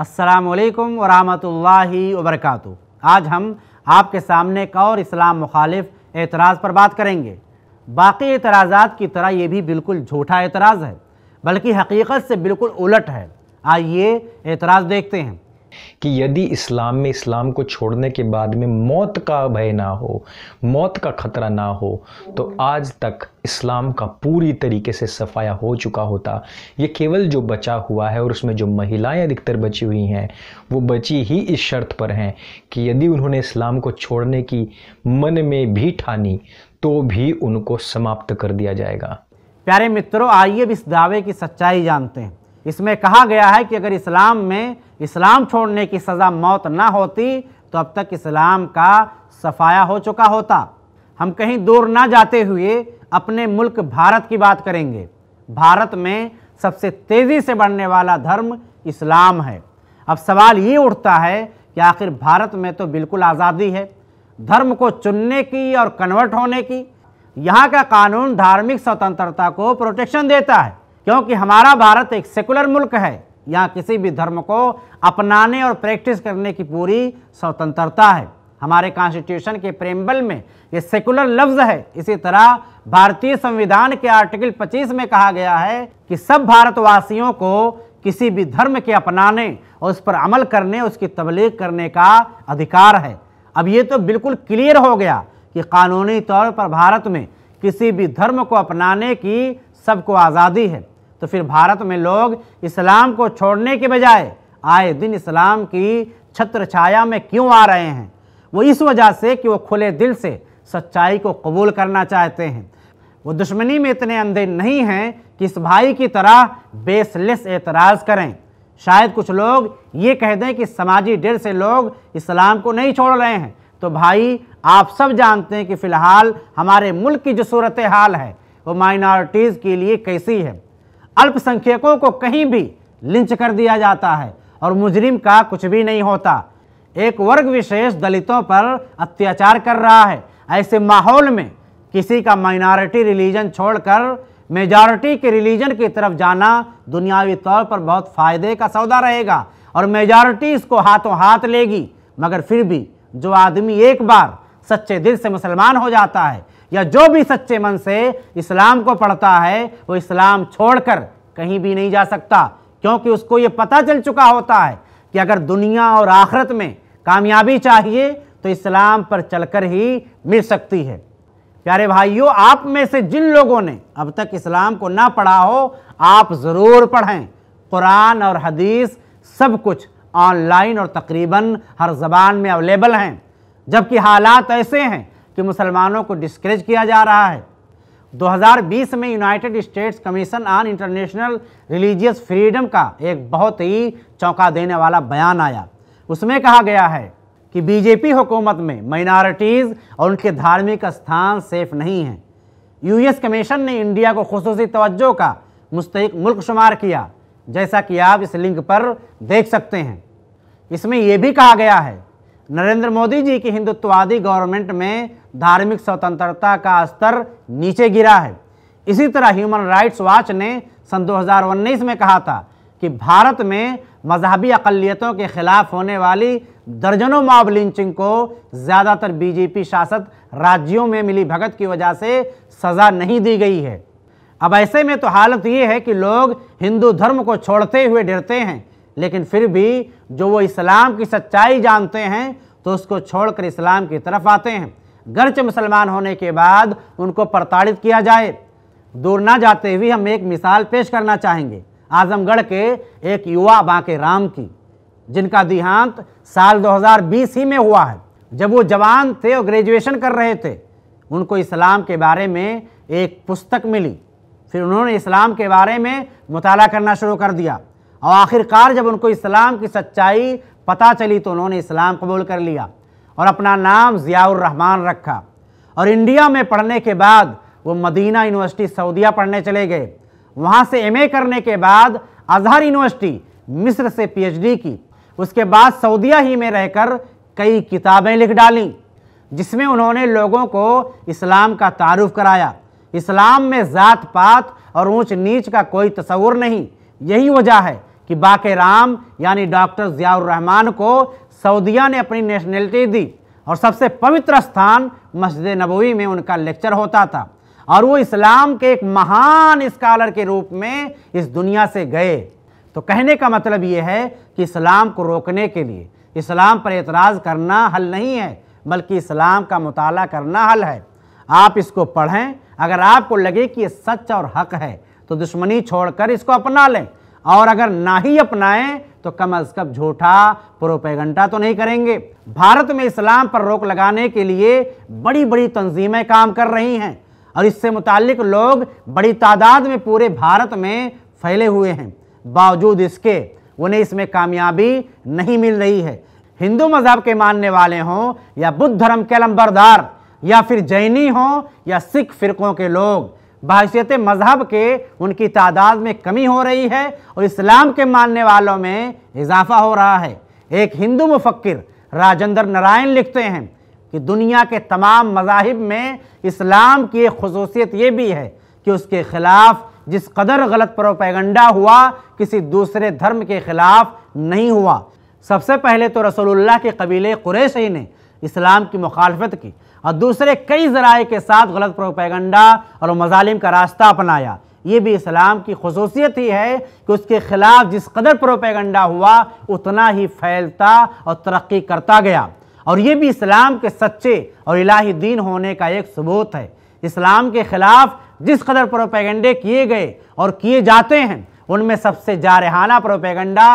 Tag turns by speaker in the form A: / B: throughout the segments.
A: असलकम वरहमल वबरक आज हम आपके सामने एक और इस्लाम मुखालिफ एतराज़ पर बात करेंगे बाकी एतराज़ात की तरह ये भी बिल्कुल झूठा एतराज़ है बल्कि हकीकत से बिल्कुल उलट है आइए एतराज़ देखते हैं कि यदि इस्लाम में इस्लाम को छोड़ने के बाद में मौत का भय ना हो मौत का खतरा ना हो तो आज तक इस्लाम का पूरी तरीके से सफाया हो चुका होता ये केवल जो बचा हुआ है और उसमें जो महिलाएं अधिकतर बची हुई हैं वो बची ही इस शर्त पर हैं कि यदि उन्होंने इस्लाम को छोड़ने की मन में भी ठानी तो भी उनको समाप्त कर दिया जाएगा प्यारे मित्रों आइए अब इस दावे की सच्चाई जानते हैं इसमें कहा गया है कि अगर इस्लाम में इस्लाम छोड़ने की सज़ा मौत ना होती तो अब तक इस्लाम का सफाया हो चुका होता हम कहीं दूर ना जाते हुए अपने मुल्क भारत की बात करेंगे भारत में सबसे तेज़ी से बढ़ने वाला धर्म इस्लाम है अब सवाल ये उठता है कि आखिर भारत में तो बिल्कुल आज़ादी है धर्म को चुनने की और कन्वर्ट होने की यहाँ का कानून धार्मिक स्वतंत्रता को प्रोटेक्शन देता है क्योंकि हमारा भारत एक सेकुलर मुल्क है यहाँ किसी भी धर्म को अपनाने और प्रैक्टिस करने की पूरी स्वतंत्रता है हमारे कॉन्स्टिट्यूशन के प्रेमबल में ये सेकुलर लफ्ज है इसी तरह भारतीय संविधान के आर्टिकल 25 में कहा गया है कि सब भारतवासियों को किसी भी धर्म के अपनाने और उस पर अमल करने उसकी तबलीग करने का अधिकार है अब ये तो बिल्कुल क्लियर हो गया कि कानूनी तौर पर भारत में किसी भी धर्म को अपनाने की सबको आज़ादी है तो फिर भारत में लोग इस्लाम को छोड़ने के बजाय आए दिन इस्लाम की छत्र छाया में क्यों आ रहे हैं वो इस वजह से कि वो खुले दिल से सच्चाई को कबूल करना चाहते हैं वो दुश्मनी में इतने अंधे नहीं हैं कि इस भाई की तरह बेसलेस एतराज़ करें शायद कुछ लोग ये कह दें कि समाजी डर से लोग इस्लाम को नहीं छोड़ रहे हैं तो भाई आप सब जानते हैं कि फ़िलहाल हमारे मुल्क की जो सूरत हाल है वो माइनॉरिटीज़ के लिए कैसी है अल्पसंख्यकों को कहीं भी लिंच कर दिया जाता है और मुजरिम का कुछ भी नहीं होता एक वर्ग विशेष दलितों पर अत्याचार कर रहा है ऐसे माहौल में किसी का माइनॉरिटी रिलीजन छोड़कर मेजॉरिटी के रिलीजन की तरफ जाना दुनियावी तौर पर बहुत फ़ायदे का सौदा रहेगा और मेजॉरिटी इसको हाथों हाथ लेगी मगर फिर भी जो आदमी एक बार सच्चे दिल से मुसलमान हो जाता है या जो भी सच्चे मन से इस्लाम को पढ़ता है वो इस्लाम छोड़कर कहीं भी नहीं जा सकता क्योंकि उसको ये पता चल चुका होता है कि अगर दुनिया और आखरत में कामयाबी चाहिए तो इस्लाम पर चलकर ही मिल सकती है प्यारे भाइयों आप में से जिन लोगों ने अब तक इस्लाम को ना पढ़ा हो आप ज़रूर पढ़ें कुरान और हदीस सब कुछ ऑनलाइन और तकरीबन हर जबान में अवेलेबल हैं जबकि हालात ऐसे हैं कि मुसलमानों को डिस्करेज किया जा रहा है 2020 में United States Commission on International Religious Freedom का एक बहुत ही चौंका देने वाला बयान आया उसमें कहा गया है कि बीजेपी हुकूमत में माइनॉरिटीज़ और उनके धार्मिक स्थान सेफ नहीं हैं यूएस कमीशन ने इंडिया को खसूस तवज्जो का मुस्तक मुल्क शुमार किया जैसा कि आप इस लिंक पर देख सकते हैं इसमें यह भी कहा गया है नरेंद्र मोदी जी की हिंदुत्ववादी गवर्नमेंट में धार्मिक स्वतंत्रता का स्तर नीचे गिरा है इसी तरह ह्यूमन राइट्स वॉच ने सन 2019 में कहा था कि भारत में मजहबी अकलीतों के खिलाफ होने वाली दर्जनों मॉब लिंचिंग को ज़्यादातर बीजेपी शासित राज्यों में मिली भगत की वजह से सज़ा नहीं दी गई है अब ऐसे में तो हालत ये है कि लोग हिंदू धर्म को छोड़ते हुए डरते हैं लेकिन फिर भी जो वो इस्लाम की सच्चाई जानते हैं तो उसको छोड़कर इस्लाम की तरफ आते हैं गर्च मुसलमान होने के बाद उनको प्रताड़ित किया जाए दूर ना जाते हुए हम एक मिसाल पेश करना चाहेंगे आजमगढ़ के एक युवा बांके राम की जिनका देहांत साल 2020 ही में हुआ है जब वो जवान थे और ग्रेजुएशन कर रहे थे उनको इस्लाम के बारे में एक पुस्तक मिली फिर उन्होंने इस्लाम के बारे में मुताला करना शुरू कर दिया और आखिरकार जब उनको इस्लाम की सच्चाई पता चली तो उन्होंने इस्लाम कबूल कर लिया और अपना नाम रहमान रखा और इंडिया में पढ़ने के बाद वो मदीना यूनिवर्सिटी सऊदिया पढ़ने चले गए वहाँ से एमए करने के बाद अजहर यूनिवर्सिटी मिस्र से पीएचडी की उसके बाद सऊदिया ही में रहकर कई किताबें लिख डालीं जिसमें उन्होंने लोगों को इस्लाम का तारुफ कराया इस्लाम में ज़ात पात और ऊंच नीच का कोई तस्वुर नहीं यही वजह है कि बाके राम यानी डॉक्टर ज़ियाउर रहमान को सऊदिया ने अपनी नेशनलिटी दी और सबसे पवित्र स्थान मस्जिद नबवी में उनका लेक्चर होता था और वो इस्लाम के एक महान स्कॉलर के रूप में इस दुनिया से गए तो कहने का मतलब ये है कि इस्लाम को रोकने के लिए इस्लाम पर एतराज़ करना हल नहीं है बल्कि इस्लाम का मताल करना हल है आप इसको पढ़ें अगर आपको लगे कि ये सच और हक है तो दुश्मनी छोड़कर इसको अपना लें और अगर ना ही अपनाएं तो कम अज कम झूठा प्रोपेगंडा तो नहीं करेंगे भारत में इस्लाम पर रोक लगाने के लिए बड़ी बड़ी तंजीमें काम कर रही हैं और इससे मुतक लोग बड़ी तादाद में पूरे भारत में फैले हुए हैं बावजूद इसके उन्हें इसमें कामयाबी नहीं मिल रही है हिंदू मजहब के मानने वाले हों या बुद्ध धर्म के लंबरदार या फिर जैनी हों या सिख फिरकों के लोग बहसीत मजहब के उनकी तादाद में कमी हो रही है और इस्लाम के मानने वालों में इजाफा हो रहा है एक हिंदू मुफक्र राजेंद्र नारायण लिखते हैं कि दुनिया के तमाम मजाहब में इस्लाम की एक खसूसियत ये भी है कि उसके खिलाफ जिस कदर गलत प्रोपैगंडा हुआ किसी दूसरे धर्म के खिलाफ नहीं हुआ सबसे पहले तो रसोल्ला के कबीले कुरैश ही ने इस्लाम की मुखालफत की और दूसरे कई जराए के साथ गलत प्रोपैगंडा और मजालिम का रास्ता अपनाया ये भी इस्लाम की खसूसियत ही है कि उसके खिलाफ जिस कदर प्रोपैगंडा हुआ उतना ही फैलता और तरक्की करता गया और ये भी इस्लाम के सच्चे और इलाही दीन होने का एक सबूत है इस्लाम के खिलाफ जिस कदर प्रोपैगंडे किए गए और किए जाते हैं उनमें सबसे जारहाना प्रोपेगंडा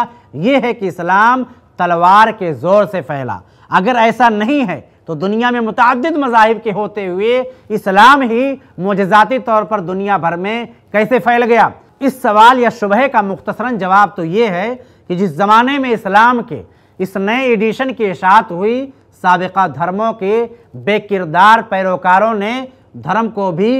A: ये है कि इस्लाम तलवार के ज़ोर से फैला अगर ऐसा नहीं है तो दुनिया में मुतद मजाहब के होते हुए इस्लाम ही मोजाती तौर पर दुनिया भर में कैसे फैल गया इस सवाल या शुबह का मुख्तसरा जवाब तो ये है कि जिस ज़माने में इस्लाम के इस नए एडिशन की इशात हुई सबका धर्मों के बेकिरदार पैरोकारों ने धर्म को भी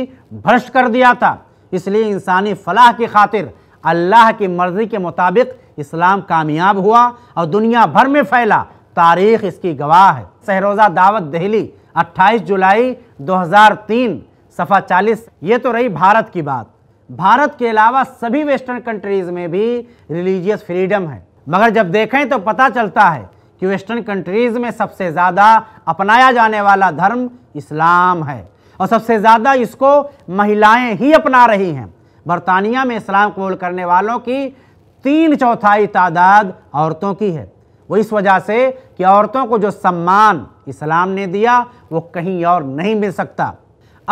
A: भ्रष्ट कर दिया था इसलिए इंसानी फलाह की खातिर अल्लाह की मर्ज़ी के मुताबिक इस्लाम कामयाब हुआ और दुनिया भर में फैला तारीख इसकी गवाह है सहरोज़ा दावत दहली 28 जुलाई 2003 सफ़ा 40 ये तो रही भारत की बात भारत के अलावा सभी वेस्टर्न कंट्रीज़ में भी रिलीजियस फ्रीडम है मगर जब देखें तो पता चलता है कि वेस्टर्न कंट्रीज़ में सबसे ज़्यादा अपनाया जाने वाला धर्म इस्लाम है और सबसे ज़्यादा इसको महिलाएं ही अपना रही हैं बरतानिया में इस्लाम कबूल करने वालों की तीन चौथाई तादाद औरतों की है वो इस वजह से कि औरतों को जो सम्मान इस्लाम ने दिया वो कहीं और नहीं मिल सकता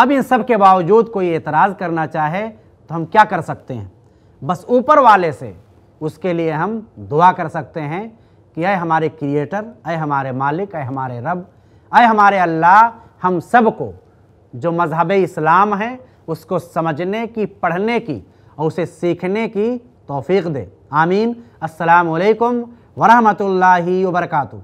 A: अब इन सब के बावजूद कोई एतराज़ करना चाहे तो हम क्या कर सकते हैं बस ऊपर वाले से उसके लिए हम दुआ कर सकते हैं कि अय हमारे क्रिएटर अय हमारे मालिक अय हमारे रब अय हमारे अल्लाह हम सब को जो मजहब इस्लाम है उसको समझने की पढ़ने की और उसे सीखने की तौफीक दे आमीन अस्सलाम वालेकुम वरहमतुल्लाहि वबरकातुहू